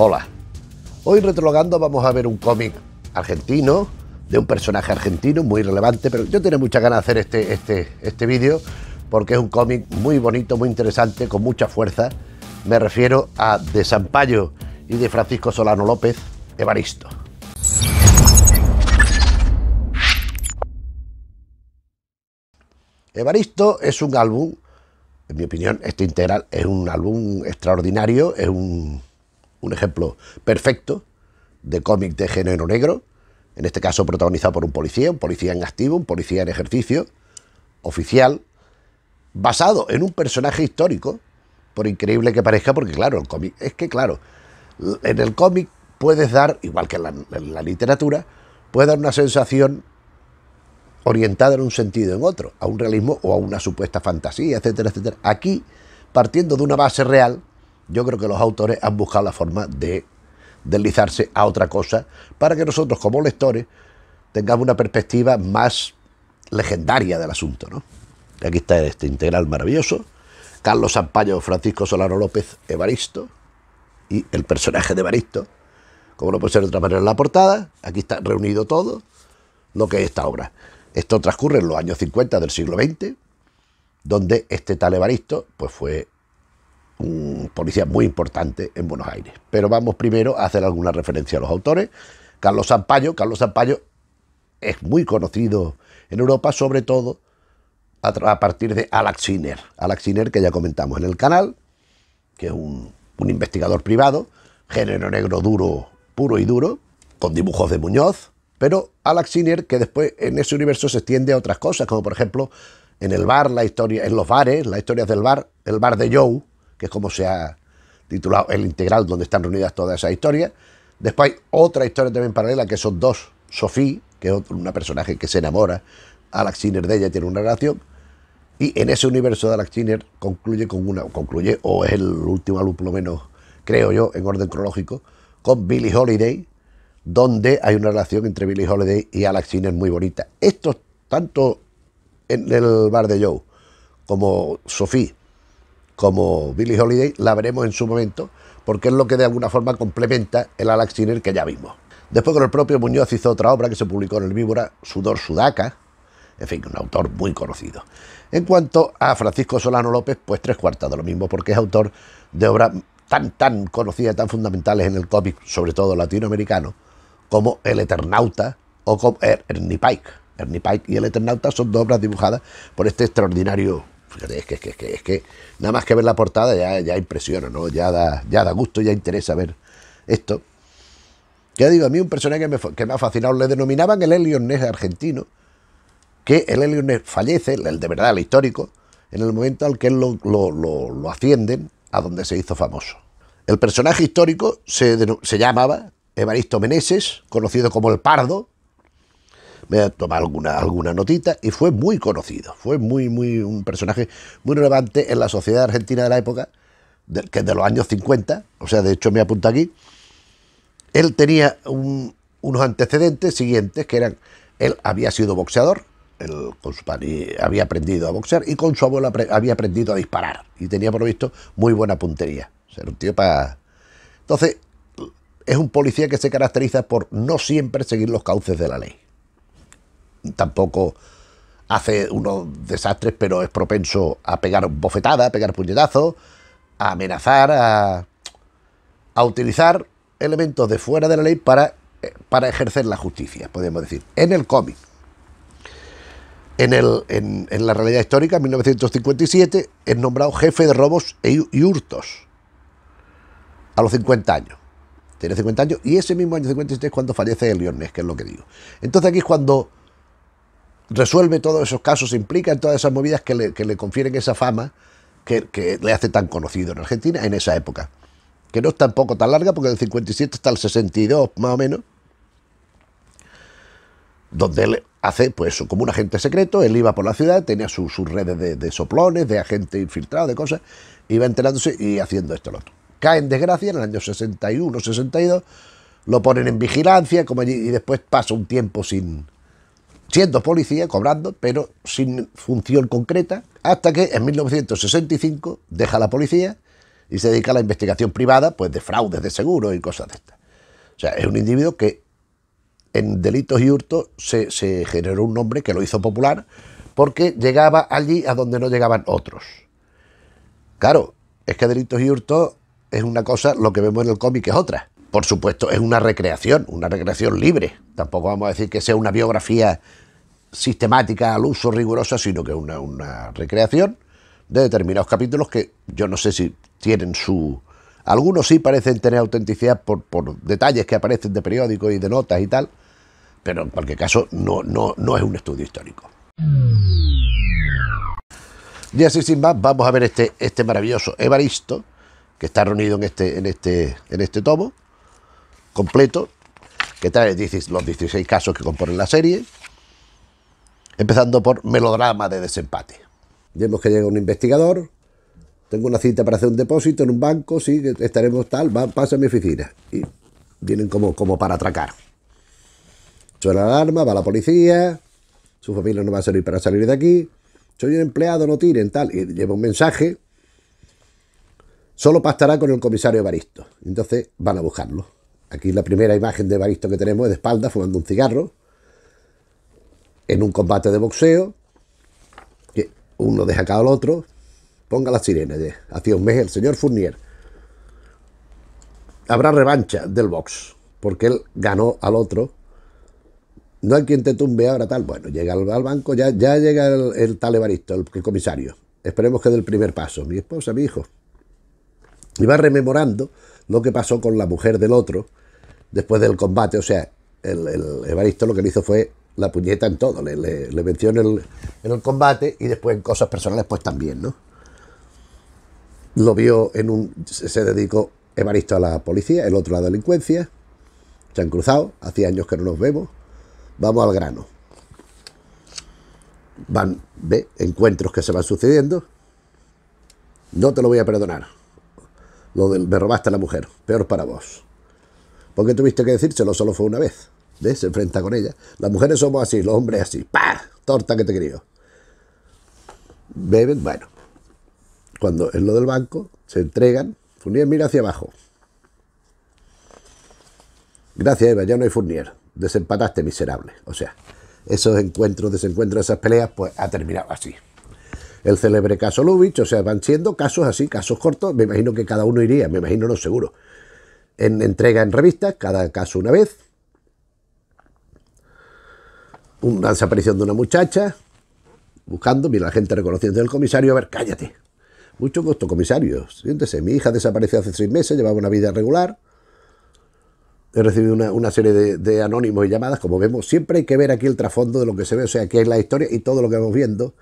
Hola. Hoy retrologando vamos a ver un cómic argentino de un personaje argentino muy relevante, pero yo tenía muchas ganas de hacer este, este, este vídeo porque es un cómic muy bonito, muy interesante, con mucha fuerza. Me refiero a De Sampaio y de Francisco Solano López, Evaristo. Evaristo es un álbum, en mi opinión, este integral es un álbum extraordinario, es un un ejemplo perfecto de cómic de género negro, en este caso protagonizado por un policía, un policía en activo, un policía en ejercicio, oficial, basado en un personaje histórico, por increíble que parezca, porque claro, el cómic, es que claro, en el cómic puedes dar, igual que en la, literatura, puedes dar una sensación orientada en un sentido en otro, a un realismo o a una supuesta fantasía, etcétera, etcétera. Aquí, partiendo de una base real, yo creo que los autores han buscado la forma de deslizarse a otra cosa para que nosotros como lectores tengamos una perspectiva más legendaria del asunto. ¿no? Aquí está este integral maravilloso. Carlos Sampaio, Francisco Solano López, Evaristo y el personaje de Evaristo, como no puede ser de otra manera en la portada. Aquí está reunido todo lo que es esta obra. Esto transcurre en los años 50 del siglo XX, donde este tal Evaristo pues fue un policía muy importante en Buenos Aires. Pero vamos primero a hacer alguna referencia a los autores. Carlos Sampaio, Carlos Sampaio es muy conocido en Europa, sobre todo a, partir de Alex Alaxiner, que ya comentamos en el canal, que es un, investigador privado, género negro duro, puro y duro, con dibujos de Muñoz, pero Alaxiner, que después en ese universo se extiende a otras cosas, como por ejemplo en el bar, la historia, en los bares, las historias del bar, el bar de Joe, que es como se ha titulado El Integral, donde están reunidas todas esas historias. Después otra historia también paralela, que son dos, Sophie, que es una personaje que se enamora, Alex Sinner de ella tiene una relación, y en ese universo de Alex concluye con una, concluye, o es el último lo menos, creo yo, en orden cronológico, con Billie Holiday, donde hay una relación entre Billie Holiday y Alex muy bonita. Esto, tanto en el bar de Joe como Sophie, como Billie Holiday, la veremos en su momento, porque es lo que de alguna forma complementa el Alex que ya vimos. Después con el propio Muñoz hizo otra obra que se publicó en el Víbora, Sudor Sudaca, en fin, un autor muy conocido. En cuanto a Francisco Solano López, pues tres cuartas de lo mismo, porque es autor de obras tan, tan conocidas, tan fundamentales en el cómic, sobre todo latinoamericano, como El Eternauta o como eh, Ernie Pike. Ernie Pike y El Eternauta son dos obras dibujadas por este extraordinario es que, nada más que ver la portada ya, ya impresiona, ¿no? Ya da, ya da gusto, ya interesa ver esto. Ya digo, a mí un personaje que me, ha fascinado, le denominaban el Helios Ness argentino, que el Helios Ness fallece, el de verdad, el histórico, en el momento al que lo, lo, ascienden a donde se hizo famoso. El personaje histórico se, se llamaba Evaristo Meneses, conocido como el Pardo, me ha tomado alguna, alguna notita y fue muy conocido, fue muy, muy un personaje muy relevante en la sociedad argentina de la época, que es de los años 50, o sea, de hecho me apunta aquí, él tenía unos antecedentes siguientes que eran, él había sido boxeador, él, con su había aprendido a boxear y con su abuela había aprendido a disparar y tenía por lo visto muy buena puntería. O un tío para... Entonces, es un policía que se caracteriza por no siempre seguir los cauces de la ley tampoco hace unos desastres, pero es propenso a pegar bofetadas, a pegar puñetazos, a amenazar, a, a, utilizar elementos de fuera de la ley para, eh, para ejercer la justicia, podemos decir. En el cómic, en, la realidad histórica, en 1957, es nombrado jefe de robos e y hurtos a los 50 años. Tiene 50 años y ese mismo año 57 es cuando fallece el Eliones, que es lo que digo. Entonces aquí es cuando resuelve todos esos casos, se implica en todas esas movidas que le, que le confieren esa fama que, le hace tan conocido en Argentina en esa época. Que no es tampoco tan larga, porque del 57 hasta el 62 más o menos, donde él hace, pues como un agente secreto, él iba por la ciudad, tenía sus redes de, soplones, de agente infiltrado de cosas, iba enterándose y haciendo esto y lo otro. Cae en desgracia en el año 61, 62, lo ponen en vigilancia, como allí, y después pasa un tiempo sin, siendo policía, cobrando, pero sin función concreta, hasta que en 1965 deja la policía y se dedica a la investigación privada, pues de fraudes de seguro y cosas de estas. O sea, es un individuo que en delitos y hurtos se, se generó un nombre que lo hizo popular porque llegaba allí a donde no llegaban otros. Claro, es que delitos y hurtos es una cosa, lo que vemos en el cómic es otra por supuesto, es una recreación, una recreación libre. Tampoco vamos a decir que sea una biografía sistemática al uso rigurosa, sino que es una, recreación de determinados capítulos que yo no sé si tienen su... Algunos sí parecen tener autenticidad por, detalles que aparecen de periódicos y de notas y tal, pero en cualquier caso no, no, no es un estudio histórico. Y así sin más, vamos a ver este, este maravilloso Evaristo, que está reunido en este, en este, en este tomo completo que trae los 16 casos que componen la serie, empezando por melodrama de desempate. Vemos que llega un investigador, tengo una cita para hacer un depósito en un banco, sí, estaremos tal, va, pasa a mi oficina. Y vienen como, como para atracar. Suena la alarma, va la policía, su familia no va a salir para salir de aquí, soy un empleado, no tiren, tal, y lleva un mensaje, solo pastará con el comisario Baristo. Entonces van a buscarlo. Aquí la primera imagen de Evaristo que tenemos es de espalda fumando un cigarro en un combate de boxeo. Que uno deja acá al otro. Ponga la sirena. Hacía un mes el señor Fournier. Habrá revancha del box. Porque él ganó al otro. No hay quien te tumbe ahora tal. Bueno, llega al, banco, ya, llega el, tal Evaristo, el, el comisario. Esperemos que dé el primer paso. Mi esposa, mi hijo. Y va rememorando lo que pasó con la mujer del otro después del combate. O sea, el, Evaristo lo que le hizo fue la puñeta en todo. Le, le, venció en el, combate y después en cosas personales, pues también, ¿no? Lo vio en un. Se dedicó Evaristo a la policía, el otro a la delincuencia. Se han cruzado, hacía años que no nos vemos. Vamos al grano. Van, ve, encuentros que se van sucediendo. No te lo voy a perdonar. Lo del me robaste a la mujer, peor para vos. porque tuviste que decírselo? Solo fue una vez. ¿Ves? Se enfrenta con ella. Las mujeres somos así, los hombres así. ¡Pah! Torta que te querido. Beben, bueno. Cuando es lo del banco, se entregan. Fournier mira hacia abajo. Gracias, Eva, ya no hay Fournier. Desempataste, miserable. O sea, esos encuentros, desencuentros, esas peleas, pues ha terminado así el célebre caso Lubitsch, o sea, van siendo casos así, casos cortos, me imagino que cada uno iría, me imagino no seguro. En entrega en revistas, cada caso una vez. Una desaparición de una muchacha, buscando, mira la gente reconociendo el comisario, a ver, cállate. Mucho gusto, comisario. Siéntese, mi hija desapareció hace seis meses, llevaba una vida regular. He recibido una, serie de, anónimos y llamadas, como vemos, siempre hay que ver aquí el trasfondo de lo que se ve, o sea, aquí es la historia y todo lo que vamos viendo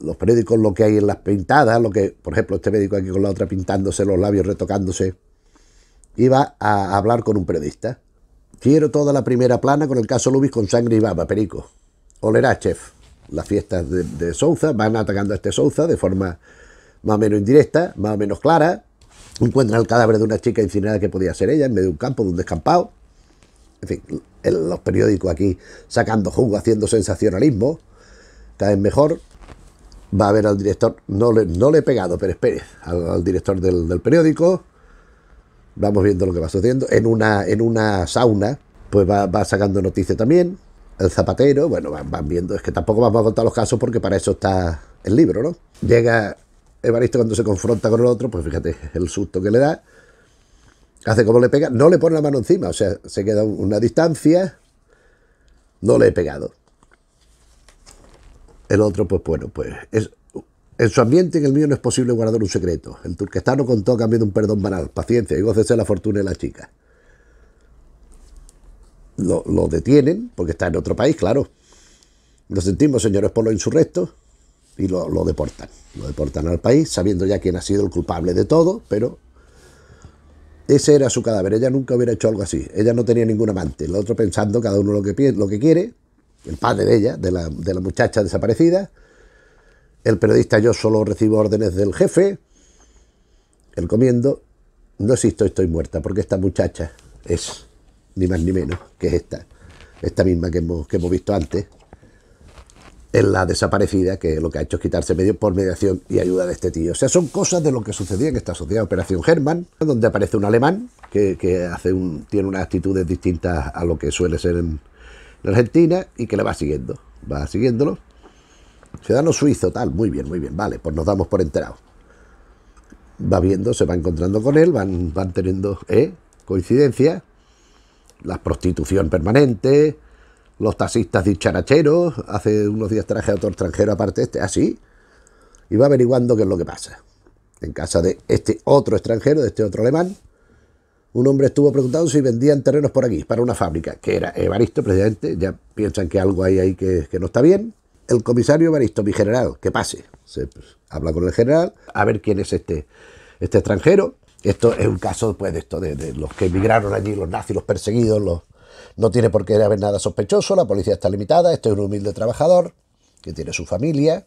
los periódicos lo que hay en las pintadas, lo que, por ejemplo, este médico aquí con la otra pintándose los labios, retocándose, iba a hablar con un periodista. Quiero toda la primera plana con el caso Lubis con sangre y baba, perico. Olerá, chef. Las fiestas de, Souza van atacando a este Souza de forma más o menos indirecta, más o menos clara. Encuentran el cadáver de una chica incinerada que podía ser ella en medio de un campo, de un descampado. En fin, los periódicos aquí sacando jugo, haciendo sensacionalismo. Cada vez mejor va a ver al director, no le, no le he pegado, pero espere, al, director del, periódico, vamos viendo lo que va sucediendo, en una, en una sauna, pues va, sacando noticias también, el zapatero, bueno, van, viendo, es que tampoco vamos a contar los casos porque para eso está el libro, ¿no? Llega Evaristo cuando se confronta con el otro, pues fíjate el susto que le da, hace como le pega, no le pone la mano encima, o sea, se queda una distancia, no le he pegado. El otro, pues bueno, pues es, en su ambiente, en el mío, no es posible guardar un secreto. El turquestano contó cambiando un perdón banal, paciencia y gócese la fortuna de la chica. Lo, lo, detienen porque está en otro país, claro. Lo sentimos, señores, por lo insurrecto. y lo, deportan. Lo deportan al país, sabiendo ya quién ha sido el culpable de todo, pero ese era su cadáver. Ella nunca hubiera hecho algo así. Ella no tenía ningún amante. El otro pensando cada uno lo que quiere, el padre de ella, de la, muchacha desaparecida. El periodista, yo solo recibo órdenes del jefe. El comiendo, no existo, estoy muerta, porque esta muchacha es ni más ni menos que esta, esta misma que hemos, que hemos visto antes, es la desaparecida, que lo que ha hecho es quitarse medio por mediación y ayuda de este tío. O sea, son cosas de lo que sucedía en esta sociedad Operación Germán, donde aparece un alemán que, que hace un, tiene unas actitudes distintas a lo que suele ser en, Argentina y que le va siguiendo, va siguiéndolo. Ciudadano suizo, tal, muy bien, muy bien, vale, pues nos damos por enterados. Va viendo, se va encontrando con él, van, van teniendo ¿eh? coincidencias, la prostitución permanente, los taxistas dicharacheros, hace unos días traje a otro extranjero aparte este, así, ah, y va averiguando qué es lo que pasa. En casa de este otro extranjero, de este otro alemán, un hombre estuvo preguntando si vendían terrenos por aquí para una fábrica, que era Evaristo, presidente. Ya piensan que algo hay ahí que, no está bien. El comisario Evaristo, mi general, que pase. Se pues, habla con el general, a ver quién es este, este extranjero. Esto es un caso, pues, de esto, de, los que emigraron allí, los nazis, los perseguidos, los, no tiene por qué haber nada sospechoso, la policía está limitada, este es un humilde trabajador que tiene su familia,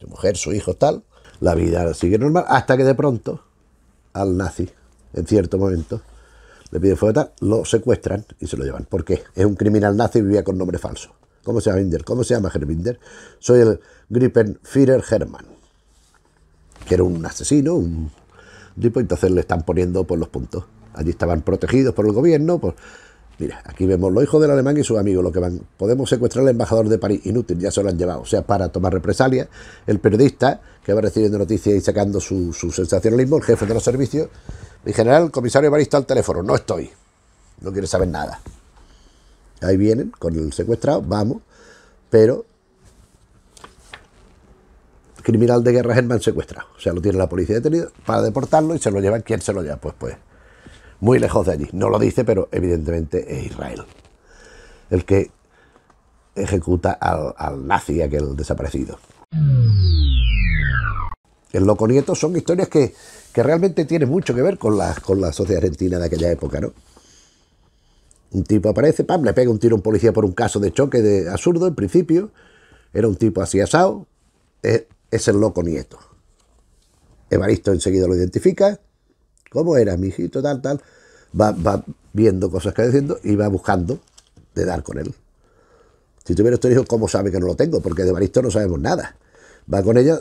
su mujer, su hijo, tal. La vida sigue normal, hasta que de pronto al nazi en cierto momento, le piden fuerza, lo secuestran y se lo llevan. ¿Por qué? Es un criminal nazi y vivía con nombre falso. ¿Cómo se llama Binder? ¿Cómo se llama Herbinder? Soy el Gripen Hermann, que era un asesino, un tipo, entonces le están poniendo por los puntos. Allí estaban protegidos por el gobierno, mira, aquí vemos los hijos del alemán y sus amigos, lo que van, podemos secuestrar al embajador de París, inútil, ya se lo han llevado, o sea, para tomar represalia, el periodista que va recibiendo noticias y sacando su sensacionalismo, el jefe de los servicios, mi general, el comisario Evaristo al teléfono, no estoy. No quiere saber nada. Ahí vienen con el secuestrado, vamos. Pero criminal de guerra Germán secuestrado. O sea, lo tiene la policía detenido para deportarlo y se lo llevan. ¿Quién se lo lleva? Pues, pues, muy lejos de allí. No lo dice, pero evidentemente es Israel. El que ejecuta al, al nazi, aquel desaparecido. El Loco Nieto son historias que, realmente tienen mucho que ver con la, con la sociedad argentina de aquella época, ¿no? Un tipo aparece, pam, le pega un tiro a un policía por un caso de choque de absurdo, en principio. Era un tipo así asado. Es, el Loco Nieto. Evaristo enseguida lo identifica. ¿Cómo era, mijito, Tal, tal. Va, viendo cosas que va diciendo y va buscando de dar con él. Si tuviera tu hijo, ¿cómo sabe que no lo tengo? Porque de Evaristo no sabemos nada. Va con ella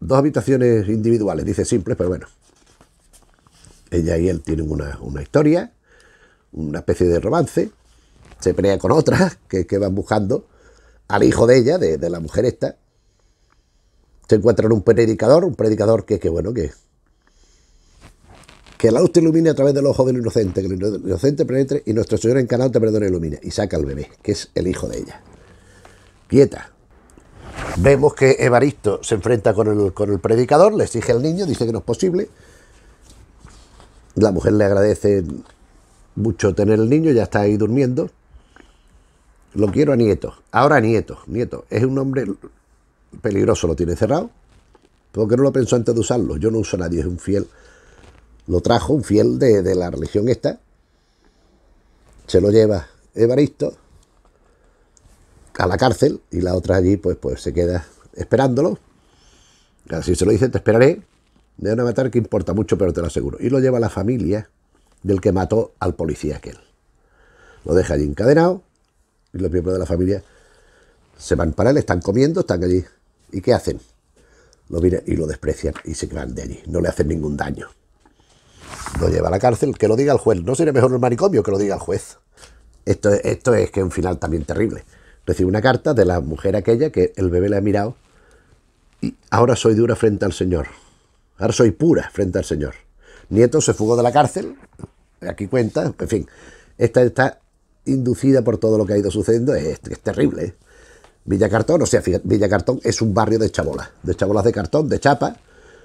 dos habitaciones individuales, dice simples, pero bueno. Ella y él tienen una, historia, una especie de romance, se pelea con otras que, que van buscando al hijo de ella, de, la mujer esta. Se encuentran un predicador, un predicador que, que bueno, que, que la usted ilumine a través del ojo del inocente, que el inocente penetre y nuestro Señor encarnado te perdona e ilumina Y saca al bebé, que es el hijo de ella. Quieta, Vemos que Evaristo se enfrenta con el, predicador, le exige al niño, dice que no es posible. La mujer le agradece mucho tener el niño, ya está ahí durmiendo. Lo quiero a nieto. Ahora nieto. Nieto es un hombre peligroso, lo tiene cerrado. Porque no lo pensó antes de usarlo. Yo no uso a nadie, es un fiel. Lo trajo un fiel de, de la religión esta. Se lo lleva Evaristo a la cárcel y la otra allí pues, pues se queda esperándolo. Así se lo dice, te esperaré, me van a matar que importa mucho, pero te lo aseguro. Y lo lleva a la familia del que mató al policía aquel. Lo deja allí encadenado y los miembros de la familia se van para él, están comiendo, están allí. ¿Y qué hacen? Lo miran y lo desprecian y se quedan de allí. No le hacen ningún daño. Lo lleva a la cárcel, que lo diga el juez. ¿No sería mejor el manicomio que lo diga el juez? Esto, esto es que es un final también terrible recibe una carta de la mujer aquella que el bebé le ha mirado y ahora soy dura frente al Señor. Ahora soy pura frente al Señor. Nieto se fugó de la cárcel, aquí cuenta, en fin, esta está inducida por todo lo que ha ido sucediendo, es, terrible. ¿eh? Villacartón, o sea, Villacartón es un barrio de chabolas, de chabolas de cartón, de chapa,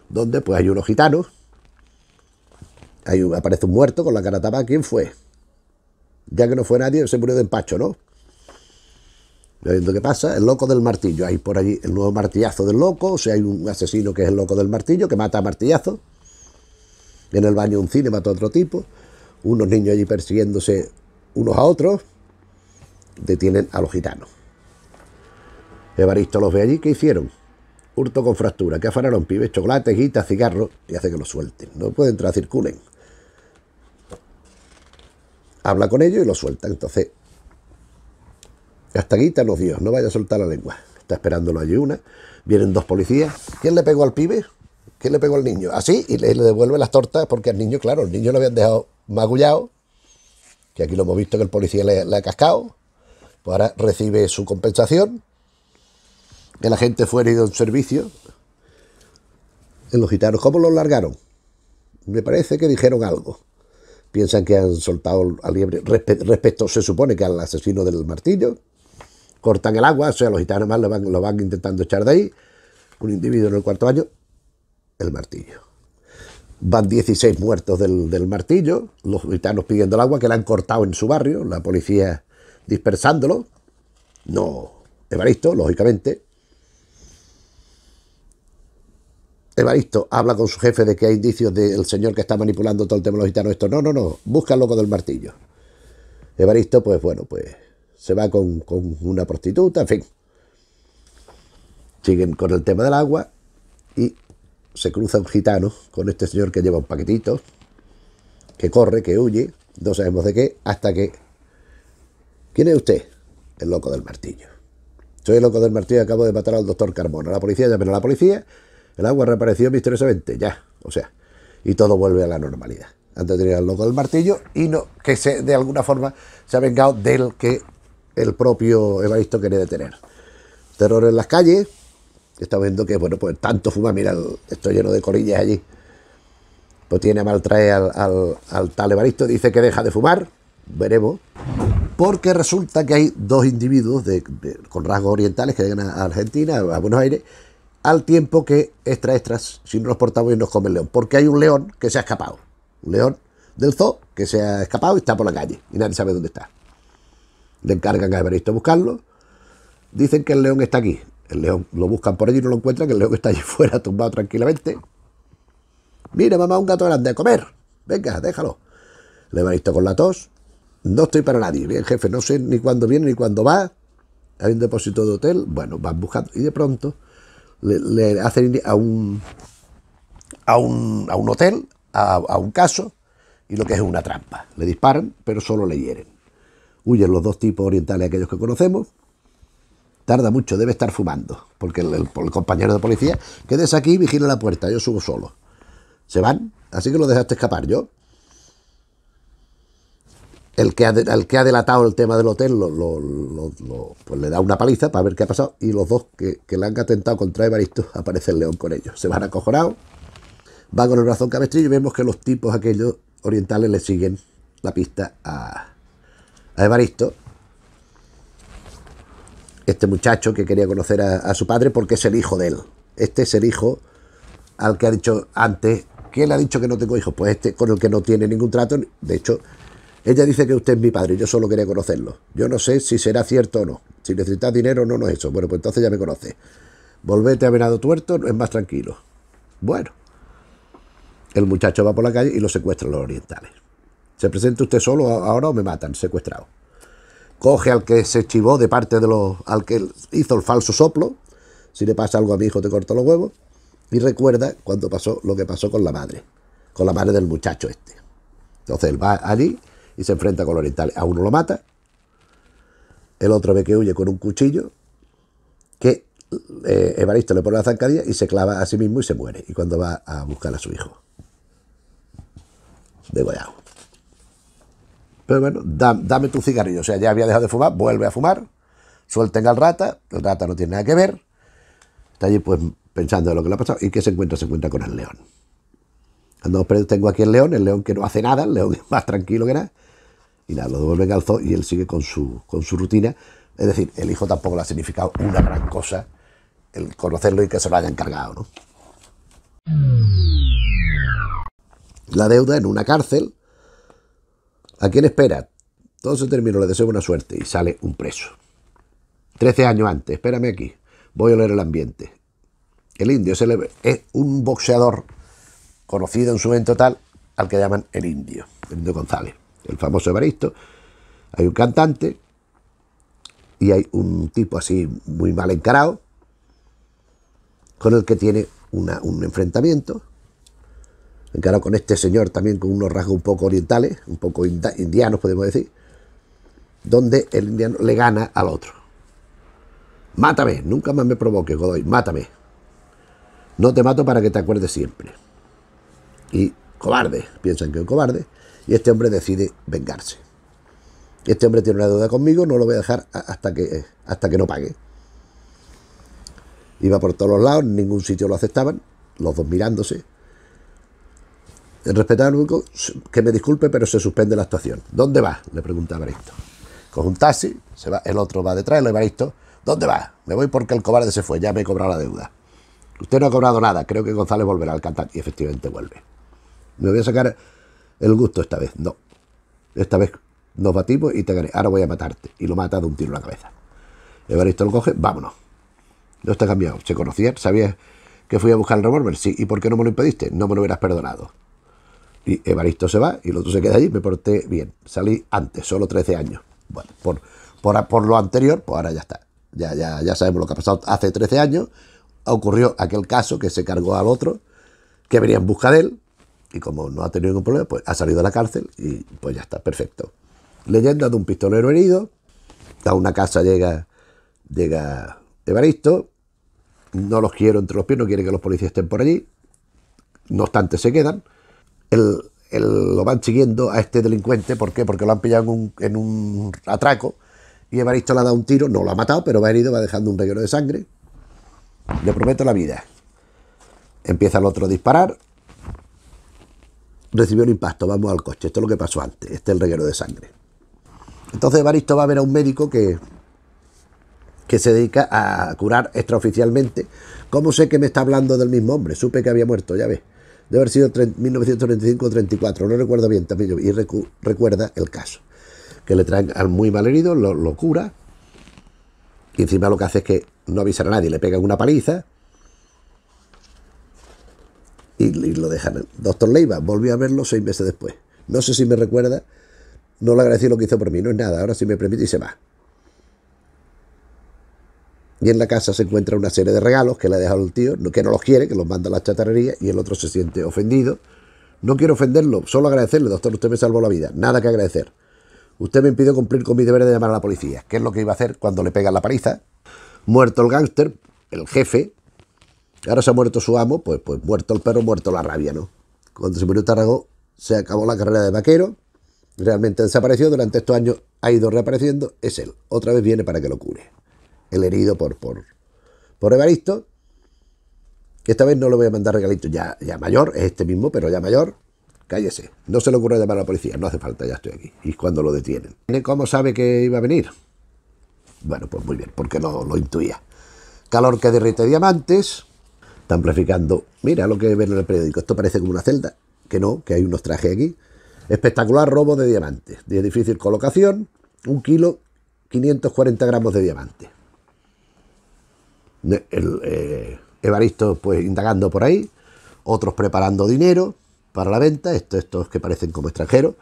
donde pues hay unos gitanos, hay aparece un muerto con la cara tapada, ¿quién fue? Ya que no fue nadie, se murió de empacho, ¿no? lo que pasa, el loco del martillo. Hay por allí el nuevo martillazo del loco, o sea, hay un asesino que es el loco del martillo, que mata a martillazo. En el baño un cine mata otro tipo. Unos niños allí persiguiéndose unos a otros. Detienen a los gitanos. Evaristo los ve allí, ¿qué hicieron? Hurto con fractura, que afanaron pibes, chocolate, guita, cigarro, y hace que los suelten. No pueden entrar, circulen. Habla con ellos y los suelta. Entonces hasta aquí están los dios, no vaya a soltar la lengua. Está esperándolo allí una. Vienen dos policías. ¿Quién le pegó al pibe? ¿Quién le pegó al niño? Así, y le, devuelve las tortas porque al niño, claro, el niño lo habían dejado magullado. Que aquí lo hemos visto que el policía le, ha cascado. Pues ahora recibe su compensación. Que gente fuera fue de un servicio. En los gitanos, ¿cómo lo largaron? Me parece que dijeron algo. Piensan que han soltado al liebre. Respecto, se supone que al asesino del martillo cortan el agua, o sea, los gitanos más lo van, lo intentando echar de ahí. Un individuo en el cuarto baño, el martillo. Van 16 muertos del, martillo, los gitanos pidiendo el agua que le han cortado en su barrio, la policía dispersándolo. No, Evaristo, lógicamente. Evaristo habla con su jefe de que hay indicios del señor que está manipulando todo el tema de los gitanos. Esto no, no, no, busca al loco del martillo. Evaristo, pues bueno, pues se va con, una prostituta, en fin. Siguen con el tema del agua y se cruza un gitano con este señor que lleva un paquetito, que corre, que huye, no sabemos de qué, hasta que... ¿Quién es usted? El loco del martillo. Soy el loco del martillo acabo de matar al doctor Carmona. La policía ya a la policía, el agua reapareció misteriosamente, ya, o sea, y todo vuelve a la normalidad. Antes tenía el loco del martillo y no que se, de alguna forma se ha vengado del que el propio Evaristo quiere detener. Terror en las calles, Está viendo que, bueno, pues tanto fuma, mira, esto lleno de colillas allí, pues tiene a maltraer al, tal Evaristo, dice que deja de fumar, veremos, porque resulta que hay dos individuos con rasgos orientales que llegan a Argentina, a Buenos Aires, al tiempo que extra extra, si no nos portamos Y nos come el león, porque hay un león que se ha escapado, un león del zoo que se ha escapado y está por la calle y nadie sabe dónde está. Le encargan que Evaristo a buscarlo. Dicen que el león está aquí. El león lo buscan por allí y no lo encuentran, que el león está allí fuera tumbado tranquilamente. Mira, mamá, un gato grande a comer. Venga, déjalo. Le van visto con la tos. No estoy para nadie. Bien, jefe, no sé ni cuándo viene ni cuándo va. Hay un depósito de hotel. Bueno, van buscando. Y de pronto le, hacen a un, a un, a un hotel, a, a un caso, y lo que es una trampa. Le disparan, pero solo le hieren. Huyen los dos tipos orientales, aquellos que conocemos. Tarda mucho, debe estar fumando, porque el, compañero de policía, quedes aquí y vigila la puerta, yo subo solo. Se van, así que lo dejaste escapar yo. El que, ha, que ha delatado el tema del hotel pues le da una paliza para ver qué ha pasado. Y los dos que, le han atentado contra Evaristo aparece el león con ellos. Se van acojonados, va con el brazo cabestrillo y vemos que los tipos aquellos orientales le siguen la pista a, a Evaristo, este muchacho que quería conocer a, su padre porque es el hijo de él. Este es el hijo al que ha dicho antes, ¿quién le ha dicho que no tengo hijos? Pues este con el que no tiene ningún trato. De hecho, ella dice que usted es mi padre, yo solo quería conocerlo. Yo no sé si será cierto o no. Si necesitas dinero, no, no es eso. Bueno, pues entonces ya me conoce. Volvete a Venado Tuerto, es más tranquilo. Bueno, el muchacho va por la calle y lo secuestran los orientales. Se presenta usted solo ahora o me matan, secuestrado. Coge al que se chivó de parte de los. al que hizo el falso soplo. Si le pasa algo a mi hijo, te corto los huevos. Y recuerda cuando pasó lo que pasó con la madre. Con la madre del muchacho este. Entonces él va allí y se enfrenta con los orientales. A uno lo mata. El otro ve que huye con un cuchillo. Que eh, Evaristo le pone la zancadilla y se clava a sí mismo y se muere. Y cuando va a buscar a su hijo. De goyao. Pero bueno, dame tu cigarrillo. O sea, ya había dejado de fumar, vuelve a fumar, suelten al rata, el rata no tiene nada que ver. Está allí pues pensando en lo que le ha pasado. ¿Y que se encuentra? Se encuentra con el león. Cuando tengo aquí el león, el león que no hace nada, el león es más tranquilo que nada. Y nada, lo devuelven al zoo y él sigue con su, con su rutina. Es decir, el hijo tampoco le ha significado una gran cosa el conocerlo y que se lo haya encargado. ¿no? La deuda en una cárcel ¿A quién espera? Todo se terminó, le deseo buena suerte y sale un preso. Trece años antes, espérame aquí, voy a oler el ambiente. El indio es un boxeador conocido en su momento tal al que llaman el indio, el indio González, el famoso Evaristo. Hay un cantante y hay un tipo así muy mal encarado con el que tiene un enfrentamiento encarado con este señor también con unos rasgos un poco orientales, un poco indianos podemos decir, donde el indiano le gana al otro. Mátame, nunca más me provoques, Godoy, mátame. No te mato para que te acuerdes siempre. Y cobarde, piensan que es cobarde, y este hombre decide vengarse. Este hombre tiene una deuda conmigo, no lo voy a dejar hasta que, eh, hasta que no pague. Iba por todos los lados, ningún sitio lo aceptaban, los dos mirándose respetar algo, que me disculpe, pero se suspende la actuación. ¿Dónde va? Le pregunta Evaristo. Coge un taxi, se va, el otro va detrás, el Evaristo. ¿Dónde va? Me voy porque el cobarde se fue, ya me he cobrado la deuda. Usted no ha cobrado nada, creo que González volverá al cantar. Y efectivamente vuelve. Me voy a sacar el gusto esta vez, no. Esta vez nos batimos y te gané. Ahora voy a matarte. Y lo mata de un tiro en la cabeza. Evaristo lo coge, vámonos. No está cambiado. Se conocía, sabías que fui a buscar el revólver, sí. ¿Y por qué no me lo impediste? No me lo hubieras perdonado. Y Evaristo se va y el otro se queda allí. Me porté bien. Salí antes, solo 13 años. Bueno, por, por, lo anterior, pues ahora ya está. Ya, ya, ya sabemos lo que ha pasado. Hace 13 años ocurrió aquel caso que se cargó al otro, que venía en busca de él, y como no ha tenido ningún problema, pues ha salido de la cárcel y pues ya está, perfecto. Leyenda de un pistolero herido, da una casa llega, llega Evaristo, no los quiero entre los pies, no quiere que los policías estén por allí, no obstante se quedan, lo van siguiendo a este delincuente. ¿Por qué? Porque lo han pillado en un, atraco y Evaristo le ha dado un tiro, no lo ha matado, pero va herido, va dejando un reguero de sangre. Le prometo la vida. Empieza el otro a disparar. Recibió un impacto, vamos al coche. Esto es lo que pasó antes. Este es el reguero de sangre. Entonces Evaristo va a ver a un médico que, que se dedica a curar extraoficialmente. ¿Cómo sé que me está hablando del mismo hombre? Supe que había muerto, ya ves. Debe haber sido 1935-34, no recuerdo bien también. Y recuerda el caso. Que le traen al muy mal herido, lo, cura. Y encima lo que hace es que no avisa a nadie, le pegan una paliza. Y, lo dejan. Doctor Leiva, volvió a verlo seis meses después. No sé si me recuerda. No le agradecí lo que hizo por mí, no es nada. Ahora sí me permite y se va. Y en la casa se encuentra una serie de regalos que le ha dejado el tío, que no los quiere, que los manda a la chatarrería y el otro se siente ofendido. No quiero ofenderlo, solo agradecerle, doctor, usted me salvó la vida, nada que agradecer. Usted me impidió cumplir con mi deber de llamar a la policía, que es lo que iba a hacer cuando le pegan la paliza. Muerto el gángster, el jefe, ahora se ha muerto su amo, pues, pues muerto el perro, muerto la rabia, ¿no? Cuando se murió Tarragó, se acabó la carrera de vaquero, realmente desapareció, durante estos años ha ido reapareciendo, es él. Otra vez viene para que lo cure el herido por, por, por Evaristo. Esta vez no lo voy a mandar regalito ya, ya mayor, es este mismo, pero ya mayor. Cállese, no se le ocurre llamar a la policía, no hace falta, ya estoy aquí. Y cuando lo detienen. ¿Cómo sabe que iba a venir? Bueno, pues muy bien, porque no lo intuía. Calor que derrite diamantes. Está amplificando. Mira lo que ven en el periódico. Esto parece como una celda. Que no, que hay unos trajes aquí. Espectacular robo de diamantes. De difícil colocación. Un kilo, 540 gramos de diamantes el, eh, Evaristo pues indagando por ahí, otros preparando dinero para la venta, estos que parecen como extranjeros.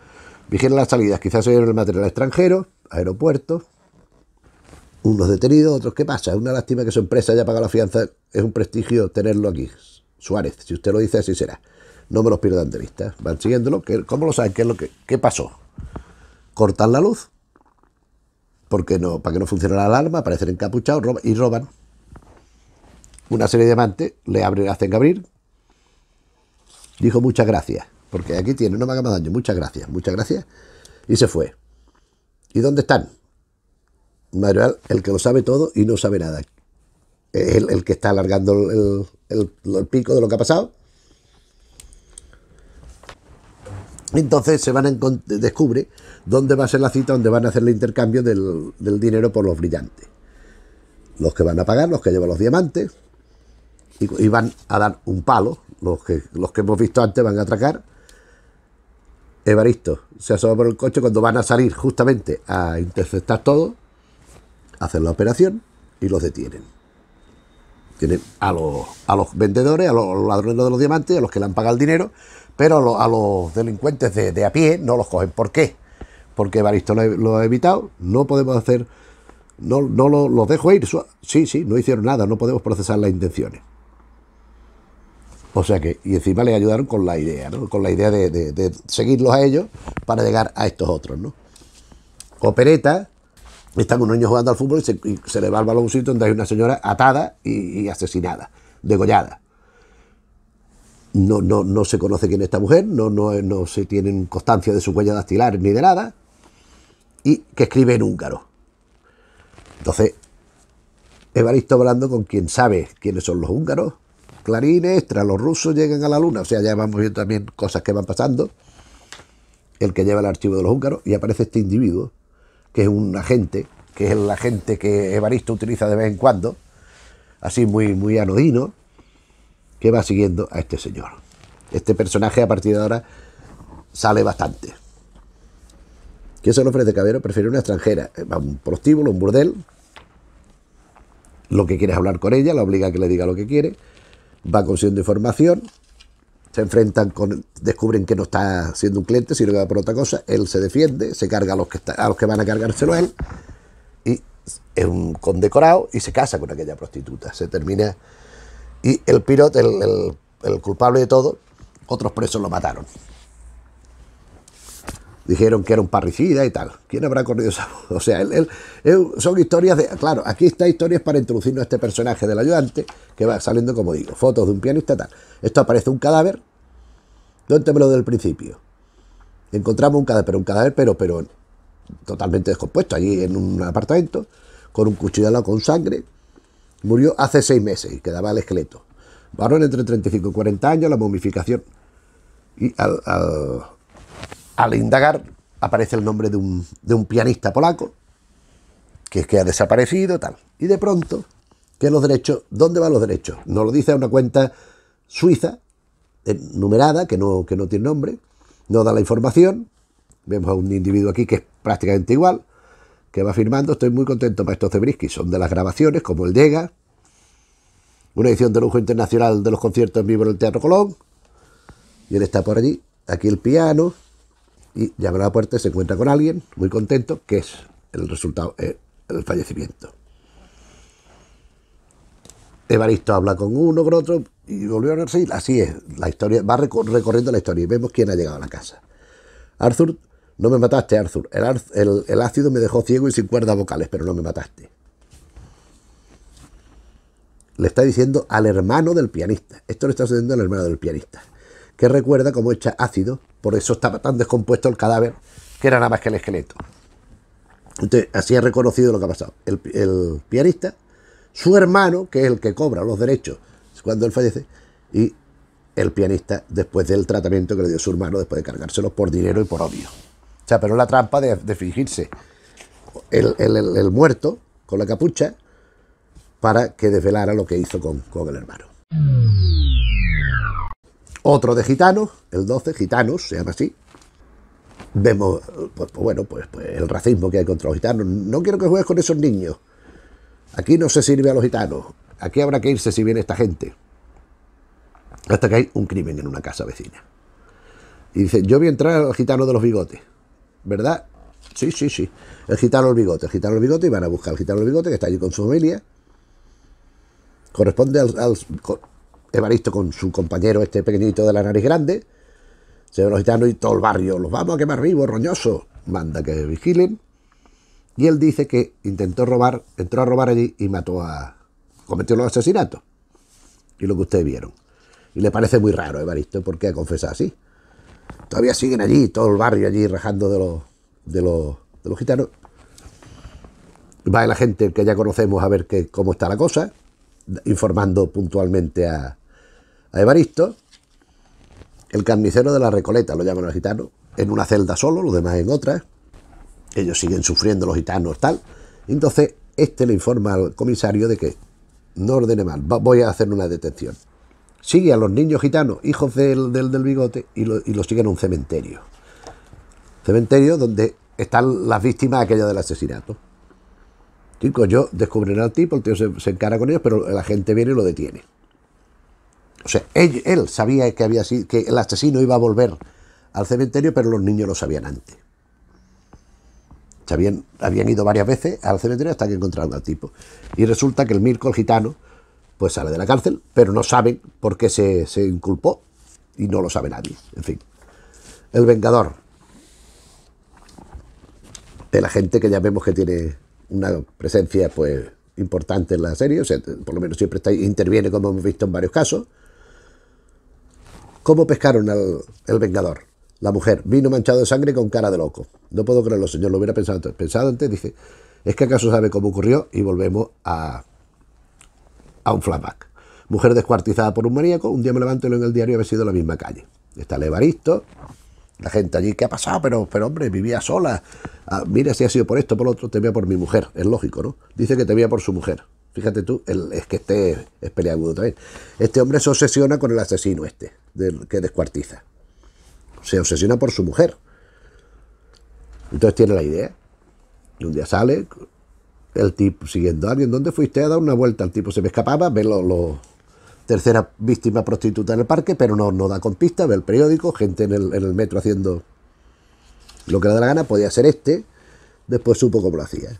Vigilan las salidas, quizás se el material extranjero, aeropuerto, unos detenidos, otros qué pasa. Es una lástima que su empresa haya pagado la fianza, es un prestigio tenerlo aquí. Suárez, si usted lo dice, así será. No me los pierdan de vista. Van siguiéndolo. ¿Cómo lo saben? ¿Qué, es lo que, pasó? Cortan la luz, porque no, para que no funcione la alarma, aparecen encapuchados y roban una serie de diamantes... le abren, hacen abrir. Dijo muchas gracias, porque aquí tiene, no me haga más daño, muchas gracias, muchas gracias. Y se fue. ¿Y dónde están? el que lo sabe todo y no sabe nada. El, el que está alargando el, pico de lo que ha pasado. Entonces se van a descubre dónde va a ser la cita donde van a hacer el intercambio del, del, dinero por los brillantes. Los que van a pagar, los que llevan los diamantes, y, van a dar un palo. Los que, los que hemos visto antes van a atracar. Evaristo se asoma por el coche cuando van a salir justamente a interceptar todo, hacen la operación y los detienen. Tienen a los, a los vendedores, a los ladrones de los diamantes, a los que le han pagado el dinero, pero a los, delincuentes de, a pie no los cogen. ¿Por qué? Porque Evaristo lo, ha evitado, no podemos hacer, no, no los dejo ir. Sí, sí, no hicieron nada, no podemos procesar las intenciones. O sea que, y encima les ayudaron con la idea, ¿no? Con la idea de, seguirlos a ellos para llegar a estos otros, ¿no? Opereta, están unos niños jugando al fútbol y se, le va el baloncito donde hay una señora atada y, asesinada, degollada. No, no, no se conoce quién es esta mujer, no, no, no se tienen constancia de su huella dactilar ni de nada, y que escribe en húngaro. Entonces, Evaristo hablando con quien sabe quiénes son los húngaros, clarines, tras los rusos llegan a la luna, o sea, ya vamos viendo también cosas que van pasando, el que lleva el archivo de los húngaros, y aparece este individuo, que es un agente, que es el agente que Evaristo utiliza de vez en cuando, así muy, muy anodino, que va siguiendo a este señor. Este personaje a partir de ahora sale bastante. Que se le ofrece Cabero? Prefiere una extranjera, eh, un prostíbulo, un burdel, lo que quiere hablar con ella, la obliga a que le diga lo que quiere, va consiguiendo información, se enfrentan con, descubren que no está siendo un cliente, sino que va por otra cosa, él se defiende, se carga a los que, a los que van a cargárselo a él, y es un condecorado y se casa con aquella prostituta, se termina, y el piloto, el culpable de todo, otros presos lo mataron dijeron que era un parricida y tal. ¿Quién habrá corrido esa O sea, él, son historias de... Claro, aquí está historias para introducirnos a este personaje del ayudante, que va saliendo, como digo, fotos de un pianista, tal. Esto aparece un cadáver. ¿Dónde me lo del principio? Encontramos un cadáver, pero un cadáver, pero, pero totalmente descompuesto, allí en un apartamento, con un cuchillo al con sangre. Murió hace seis meses y quedaba el esqueleto. Varón entre 35 y 40 años, la momificación. Y al al indagar aparece el nombre de un, de un pianista polaco, que es que ha desaparecido, tal. Y de pronto, que los derechos, ¿dónde van los derechos? Nos lo dice a una cuenta suiza, numerada, que no, que no tiene nombre, no da la información, vemos a un individuo aquí que es prácticamente igual, que va firmando, estoy muy contento maestro estos son de las grabaciones, como el Dega, una edición de lujo internacional de los conciertos en vivo en el Teatro Colón, y él está por allí, aquí el piano, y llama a la puerta se encuentra con alguien muy contento, que es el resultado, eh, el fallecimiento. Evaristo habla con uno, con otro, y volvió a decir, así es, la historia, va recorriendo la historia y vemos quién ha llegado a la casa. Arthur, no me mataste, Arthur. El, el ácido me dejó ciego y sin cuerdas vocales, pero no me mataste. Le está diciendo al hermano del pianista. Esto le está sucediendo al hermano del pianista que recuerda cómo hecha ácido, por eso estaba tan descompuesto el cadáver, que era nada más que el esqueleto. Entonces, así ha reconocido lo que ha pasado. El, pianista, su hermano, que es el que cobra los derechos cuando él fallece, y el pianista después del tratamiento que le dio su hermano, después de cargárselo por dinero y por odio. O sea, pero la trampa de, fingirse el, muerto con la capucha para que desvelara lo que hizo con, con el hermano. Otro de gitanos, el 12, gitanos, se llama así. Vemos, pues, pues, bueno, pues, pues, el racismo que hay contra los gitanos. No quiero que juegues con esos niños. Aquí no se sirve a los gitanos. Aquí habrá que irse si viene esta gente. Hasta que hay un crimen en una casa vecina. Y dice, yo voy a entrar al gitano de los bigotes. ¿Verdad? Sí, sí, sí. El gitano del bigote, el gitano del bigote, y van a buscar al gitano del bigote que está allí con su familia. Corresponde al Evaristo con su compañero, este pequeñito de la nariz grande. Se ven los gitanos y todo el barrio, los vamos a quemar vivos, roñoso Manda que vigilen. Y él dice que intentó robar, entró a robar allí y mató a. cometió los asesinatos. Y lo que ustedes vieron. Y le parece muy raro, Evaristo, porque ha confesado así. Todavía siguen allí, todo el barrio allí rajando de los, de los, gitanos. Va la gente que ya conocemos a ver cómo está la cosa, informando puntualmente a, a Evaristo, el carnicero de la Recoleta, lo llaman los gitanos, en una celda solo, los demás en otra. Ellos siguen sufriendo, los gitanos, tal. Entonces, este le informa al comisario de que no ordene mal, voy a hacer una detención. Sigue a los niños gitanos, hijos del, del, bigote, y, los siguen a un cementerio. Cementerio donde están las víctimas aquellas del asesinato. Chicos, yo descubriré al tipo, el tío se, se encara con ellos, pero la gente viene y lo detiene. O sea, él, sabía que, había, que el asesino iba a volver al cementerio, pero los niños lo sabían antes. habían, ido varias veces al cementerio hasta que encontraron al tipo. Y resulta que el Mirko, el gitano, pues sale de la cárcel, pero no saben por qué se, inculpó y no lo sabe nadie. En fin, el vengador de la gente que ya vemos que tiene una presencia pues importante en la serie, o sea, por lo menos siempre está, interviene como hemos visto en varios casos. ¿Cómo pescaron al el Vengador? La mujer vino manchado de sangre con cara de loco. No puedo creerlo, señor, lo hubiera pensado antes. Pensado antes, dice, es que acaso sabe cómo ocurrió y volvemos a, a un flashback. Mujer descuartizada por un maníaco, un día me levanto y en el diario había sido la misma calle. Está el Evaristo, la gente allí, ¿qué ha pasado? Pero, pero hombre, vivía sola. Ah, mira si ha sido por esto, por lo otro, temía por mi mujer. Es lógico, ¿no? Dice que te veía por su mujer. Fíjate tú, es que este es peleagudo también. Este hombre se obsesiona con el asesino este, que descuartiza. Se obsesiona por su mujer. Entonces tiene la idea. Y un día sale el tipo siguiendo a alguien. ¿Dónde fuiste a dar una vuelta? El tipo se me escapaba, ve los tercera víctima prostituta en el parque, pero no, no da con pista, ve el periódico, gente en el, en el metro haciendo lo que le da la gana, podía ser este, después supo cómo lo hacía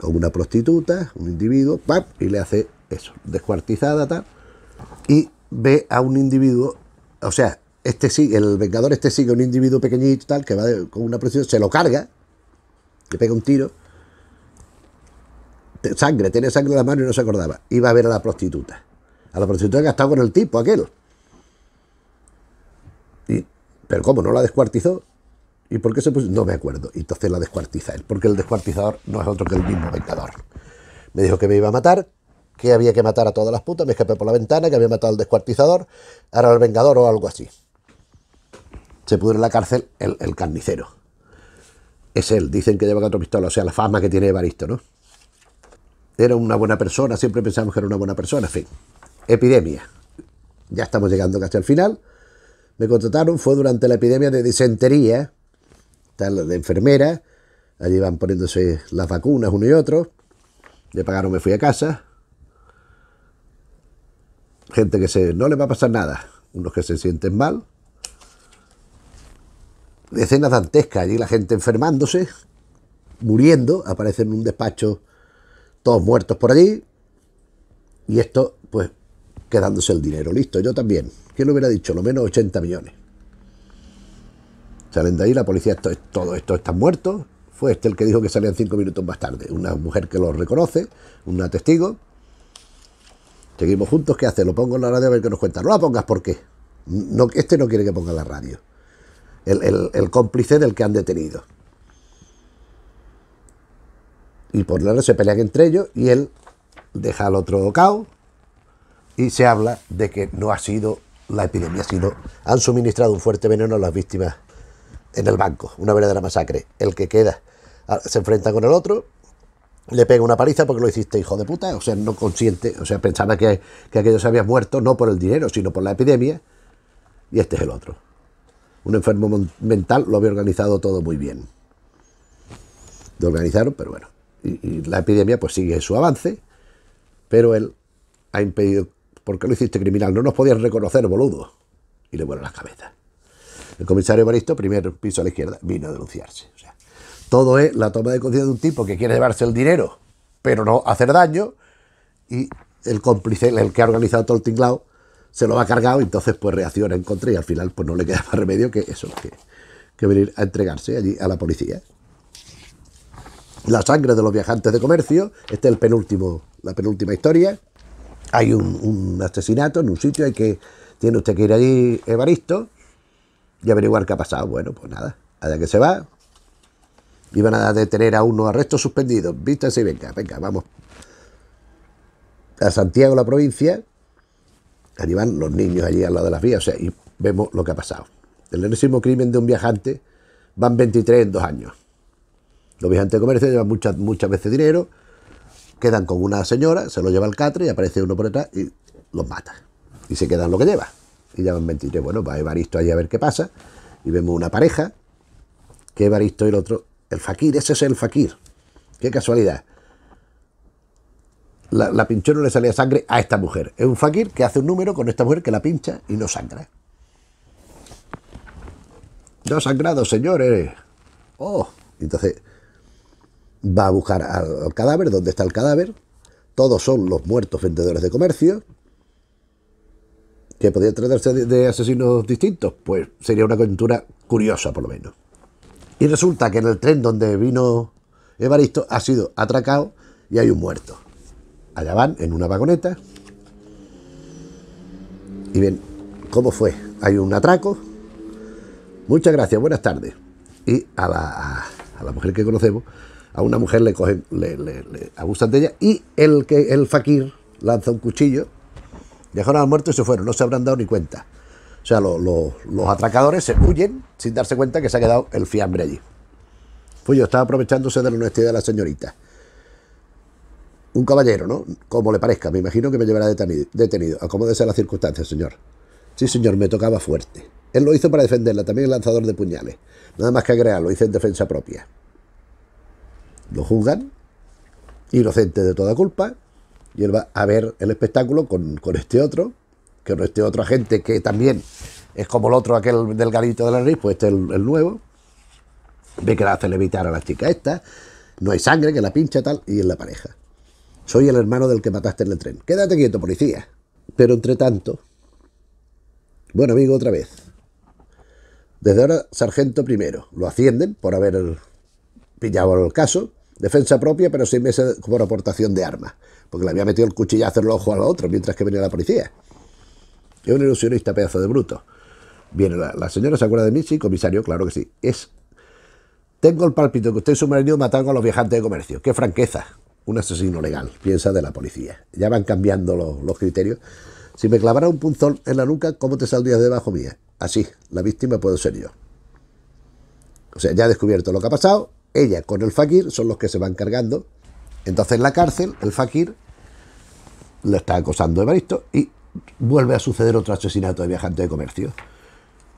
con una prostituta, un individuo, y le hace eso, descuartizada, tal, y ve a un individuo, o sea, este sí, el Vengador este sigue un individuo pequeñito, tal, que va con una prostituta, se lo carga, le pega un tiro, sangre, tiene sangre en la mano y no se acordaba, iba a ver a la prostituta, a la prostituta que ha estado con el tipo, aquel. Y, pero ¿cómo? ¿No la descuartizó? ¿Y por qué se puso? No me acuerdo. Y entonces la descuartiza él, porque el descuartizador no es otro que el mismo vengador. Me dijo que me iba a matar, que había que matar a todas las putas, me escapé por la ventana, que había matado al descuartizador, ahora el vengador o algo así. Se pudre en la cárcel el, el carnicero. Es él, dicen que lleva cuatro pistolas, o sea, la fama que tiene Evaristo, ¿no? Era una buena persona, siempre pensamos que era una buena persona, en fin. Epidemia. Ya estamos llegando casi al final. Me contrataron, fue durante la epidemia de disentería, de enfermera, allí van poniéndose las vacunas uno y otro, le pagaron, me fui a casa. Gente que se, no le va a pasar nada, unos que se sienten mal. Escena dantesca, allí la gente enfermándose, muriendo, aparecen en un despacho todos muertos por allí. Y esto, pues, quedándose el dinero, listo, yo también. ¿Quién lo hubiera dicho? Lo menos 80 millones. Salen de ahí, la policía, todo esto están muertos. Fue este el que dijo que salían cinco minutos más tarde. Una mujer que lo reconoce, una testigo. Seguimos juntos, ¿qué hace? Lo pongo en la radio a ver qué nos cuenta. No la pongas porque no, este no quiere que ponga la radio. El, el cómplice del que han detenido. Y por la se pelean entre ellos y él deja al otro caos y se habla de que no ha sido la epidemia, sino han suministrado un fuerte veneno a las víctimas en el banco, una verdadera masacre. El que queda ah, se enfrenta con el otro, le pega una paliza porque lo hiciste hijo de puta, o sea, no consciente, o sea, pensaba que, aquello se había muerto no por el dinero, sino por la epidemia, y este es el otro. Un enfermo mental lo había organizado todo muy bien. Lo organizaron, pero bueno. Y, la epidemia pues sigue su avance, pero él ha impedido, porque lo hiciste criminal? No nos podías reconocer, boludo. Y le vuelve las cabezas. El comisario Evaristo, primer piso a la izquierda, vino a denunciarse. O sea, todo es la toma de conciencia de un tipo que quiere llevarse el dinero, pero no hacer daño, y el cómplice, el que ha organizado todo el tinglado, se lo ha cargado, y entonces pues reacciona en contra y al final pues no le queda más remedio que eso, que, venir a entregarse allí a la policía. La sangre de los viajantes de comercio, esta es el penúltimo, la penúltima historia. Hay un, asesinato en un sitio, hay que, tiene usted que ir allí, Evaristo, y averiguar qué ha pasado. Bueno, pues nada, allá que se va. Y van a detener a unos arrestos suspendidos. ...vistas y venga, venga, vamos. A Santiago, la provincia. Allí van los niños allí al lado de las vías. O sea, y vemos lo que ha pasado. El enésimo crimen de un viajante van 23 en dos años. Los viajantes de comercio llevan muchas, muchas veces dinero, quedan con una señora, se lo lleva al catre y aparece uno por detrás y los mata. Y se quedan lo que lleva y llaman 23. Bueno, va Evaristo ahí a ver qué pasa y vemos una pareja, que Evaristo y el otro, el Fakir, ese es el Fakir. Qué casualidad. La, la pinchó no le salía sangre a esta mujer. Es un Fakir que hace un número con esta mujer que la pincha y no sangra. No sangrado, señores. Oh, entonces va a buscar al, al cadáver, ¿dónde está el cadáver? Todos son los muertos vendedores de comercio, que podía tratarse de, asesinos distintos, pues sería una coyuntura curiosa por lo menos. Y resulta que en el tren donde vino Evaristo ha sido atracado y hay un muerto. Allá van en una vagoneta y ven cómo fue. Hay un atraco. Muchas gracias, buenas tardes. Y a la, mujer que conocemos, a una mujer le cogen, le, le, de ella y el, que, el faquir lanza un cuchillo Dejaron los muertos y se fueron, no se habrán dado ni cuenta. O sea, los atracadores se huyen sin darse cuenta que se ha quedado el fiambre allí. Pues yo estaba aprovechándose de la honestidad de la señorita. Un caballero, ¿no? Como le parezca, me imagino que me llevará detenido. detenido. Acomódese a las circunstancias, señor. Sí, señor, me tocaba fuerte. Él lo hizo para defenderla, también el lanzador de puñales. Nada más que agregar, lo hice en defensa propia. Lo juzgan, inocente de toda culpa, y él va a ver el espectáculo con, este otro, que este otro agente que también es como el otro, aquel del garito de la nariz, pues este es el, nuevo. Ve que la hace levitar a la chica esta, no hay sangre, que la pincha tal, y es la pareja. Soy el hermano del que mataste en el tren. Quédate quieto, policía. Pero entre tanto, bueno amigo, otra vez. Desde ahora, sargento primero. Lo ascienden por haber pillado el caso defensa propia, pero seis meses por aportación de armas, porque le había metido el cuchillo en el ojo al otro mientras que venía la policía. Es un ilusionista pedazo de bruto. Viene la, señora se acuerda de mí, sí, comisario, claro que sí. Es. Tengo el pálpito que usted es un marido a los viajantes de comercio. ¡Qué franqueza! Un asesino legal, piensa de la policía. Ya van cambiando los, criterios. Si me clavara un punzón en la nuca, ¿cómo te saldrías debajo mía? Así, la víctima puedo ser yo. O sea, ya he descubierto lo que ha pasado, ella con el fakir son los que se van cargando. Entonces en la cárcel el fakir lo está acosando Evaristo y vuelve a suceder otro asesinato de viajante de comercio.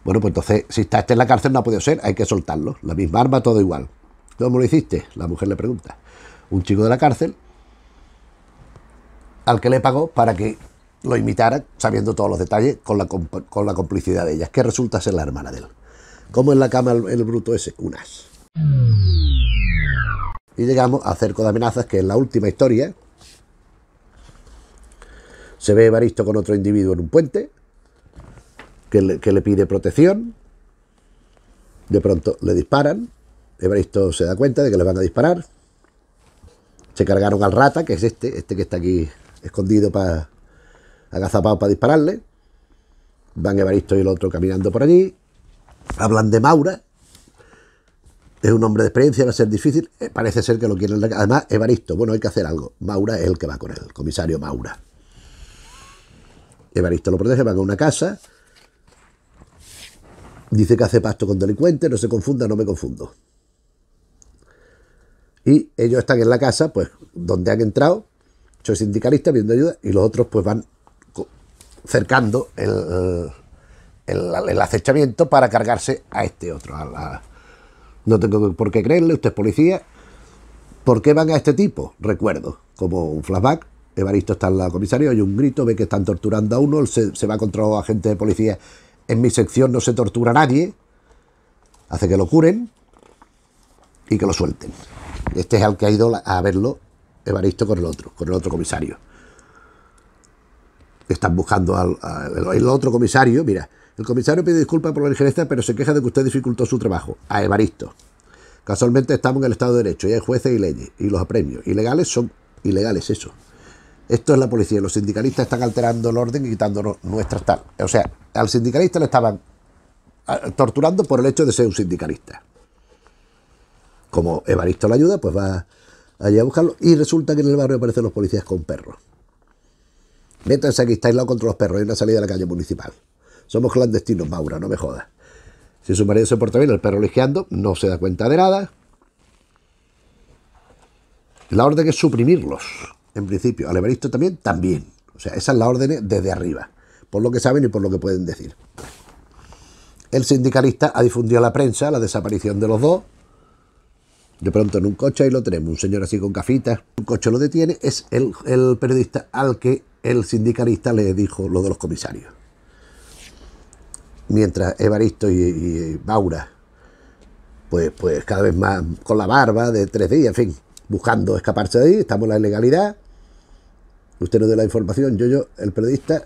Bueno, pues entonces, si está este en la cárcel no ha podido ser, hay que soltarlo. La misma arma, todo igual. ¿Cómo lo hiciste? La mujer le pregunta. Un chico de la cárcel al que le pagó para que lo imitara, sabiendo todos los detalles, con la, con la complicidad de ellas, que resulta ser la hermana de él. ¿Cómo en la cama el, bruto ese? unas y llegamos a Cerco de Amenazas, que es la última historia. Se ve Evaristo con otro individuo en un puente, que le, que le pide protección. De pronto le disparan. Evaristo se da cuenta de que le van a disparar. Se cargaron al rata, que es este, este que está aquí escondido para agazapado para dispararle. Van Evaristo y el otro caminando por allí. Hablan de Maura, es un hombre de experiencia, va a ser difícil. Eh, parece ser que lo quieren. Además, Evaristo, bueno, hay que hacer algo. Maura es el que va con él, el comisario Maura. Evaristo lo protege, van a una casa. Dice que hace pacto con delincuentes, no se confunda, no me confundo. Y ellos están en la casa, pues, donde han entrado. Soy sindicalista viendo ayuda y los otros, pues, van cercando el, el acechamiento para cargarse a este otro, a la, no tengo por qué creerle, usted es policía. ¿Por qué van a este tipo? Recuerdo, como un flashback, Evaristo está en la comisaría, hay un grito, ve que están torturando a uno, se, va contra los agentes de policía. En mi sección no se tortura a nadie. Hace que lo curen y que lo suelten. Este es al que ha ido a verlo Evaristo con el otro, con el otro comisario. Están buscando al, al el otro comisario, mira, el comisario pide disculpas por la injerencia, pero se queja de que usted dificultó su trabajo. A Evaristo. Casualmente estamos en el Estado de Derecho y hay jueces y leyes y los apremios ilegales son ilegales, eso. Esto es la policía. Los sindicalistas están alterando el orden y quitándonos nuestras tal. O sea, al sindicalista le estaban torturando por el hecho de ser un sindicalista. Como Evaristo le ayuda, pues va allí a buscarlo y resulta que en el barrio aparecen los policías con perros. Métanse aquí, está aislado contra los perros, hay una salida de la calle municipal. Somos clandestinos, Maura, no me jodas. Si su marido se porta bien, el perro eligeando, no se da cuenta de nada. La orden es suprimirlos, en principio. Al Evaristo también, también. O sea, esa es la orden desde arriba, por lo que saben y por lo que pueden decir. El sindicalista ha difundido a la prensa la desaparición de los dos. De pronto en un coche ahí lo tenemos, un señor así con cafitas. Un coche lo detiene, es el periodista al que el sindicalista le dijo lo de los comisarios mientras Evaristo y, Maura, pues, pues cada vez más con la barba de tres días, en fin, buscando escaparse de ahí, estamos en la ilegalidad. Usted nos dio la información, yo, yo, el periodista,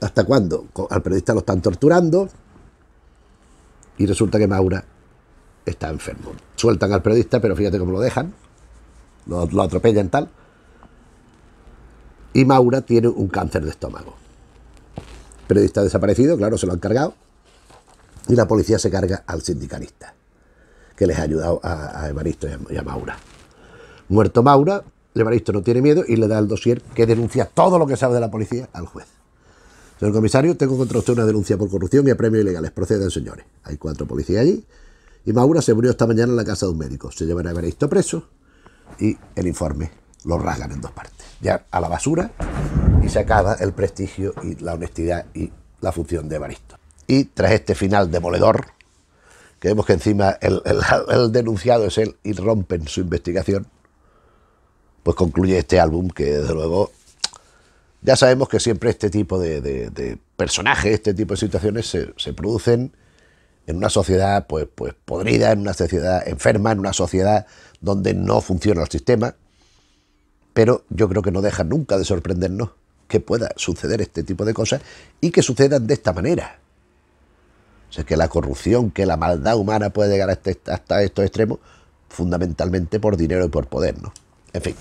¿hasta cuándo? Al periodista lo están torturando y resulta que Maura está enfermo. Sueltan al periodista, pero fíjate cómo lo dejan, lo atropellan tal. Y Maura tiene un cáncer de estómago periodista desaparecido, claro, se lo han cargado. Y la policía se carga al sindicalista, que les ha ayudado a, Evaristo y a, Maura. Muerto Maura, Evaristo no tiene miedo y le da el dossier que denuncia todo lo que sabe de la policía al juez. Señor comisario, tengo contra usted una denuncia por corrupción y a premios ilegales. Procedan, señores. Hay cuatro policías allí. Y Maura se murió esta mañana en la casa de un médico. Se llevará a Evaristo preso y el informe lo rasgan en dos partes ya a la basura y se acaba el prestigio y la honestidad y la función de Evaristo. Y tras este final demoledor, que vemos que encima el, denunciado es él y rompen su investigación, pues concluye este álbum que desde luego ya sabemos que siempre este tipo de, personajes, este tipo de situaciones se, se, producen en una sociedad pues, pues podrida, en una sociedad enferma, en una sociedad donde no funciona el sistema, pero yo creo que no deja nunca de sorprendernos que pueda suceder este tipo de cosas y que sucedan de esta manera. O sea, que la corrupción, que la maldad humana puede llegar este, hasta, estos extremos, fundamentalmente por dinero y por poder, ¿no? En fin,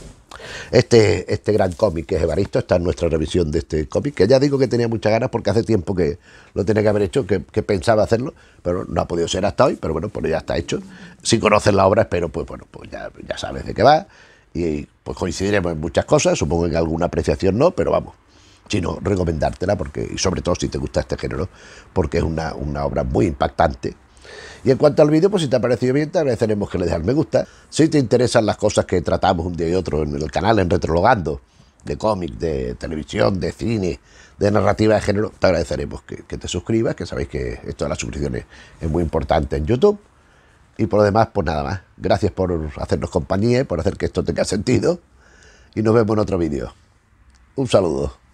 este, este gran cómic que es Evaristo está en nuestra revisión de este cómic, que ya digo que tenía muchas ganas porque hace tiempo que lo tenía que haber hecho, que, pensaba hacerlo, pero no ha podido ser hasta hoy, pero bueno, pues ya está hecho. Si conoces la obra, espero, pues bueno, pues ya sabes de qué va y pues coincidiremos en muchas cosas, supongo que alguna apreciación no, pero vamos, sino recomendártela, porque, y sobre todo si te gusta este género, porque es una, obra muy impactante. Y en cuanto al vídeo, pues si te ha parecido bien, te agradeceremos que le dejes me gusta. Si te interesan las cosas que tratamos un día y otro en el canal, en Retrologando, de cómic, de televisión, de cine, de narrativa de género, te agradeceremos que, que te suscribas, que sabéis que esto de las suscripciones es muy importante en YouTube. Y por lo demás, pues nada más. Gracias por hacernos compañía por hacer que esto tenga sentido. Y nos vemos en otro vídeo. Un saludo.